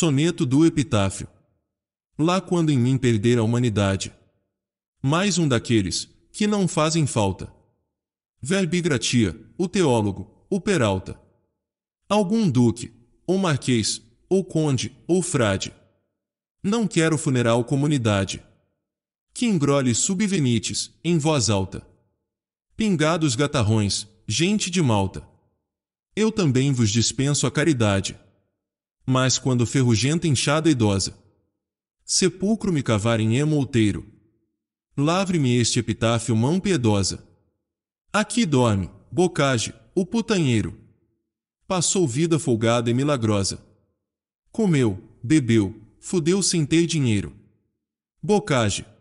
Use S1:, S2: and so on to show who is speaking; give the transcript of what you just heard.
S1: Soneto do Epitáfio. Lá quando em mim perder a humanidade. Mais um daqueles, que não fazem falta. Verbi Gratia, o teólogo, o Peralta. Algum duque, ou marquês, ou conde, ou frade. Não quero funeral comunidade. Que engrole subvenites, em voz alta. Pingados gatarrões, gente de malta. Eu também vos dispenso a caridade mas quando ferrugenta e idosa. Sepulcro me cavarem em molteiro. Lavre-me este epitáfio mão piedosa. Aqui dorme, Bocage, o putanheiro. Passou vida folgada e milagrosa. Comeu, bebeu, fudeu sem ter dinheiro. Bocage,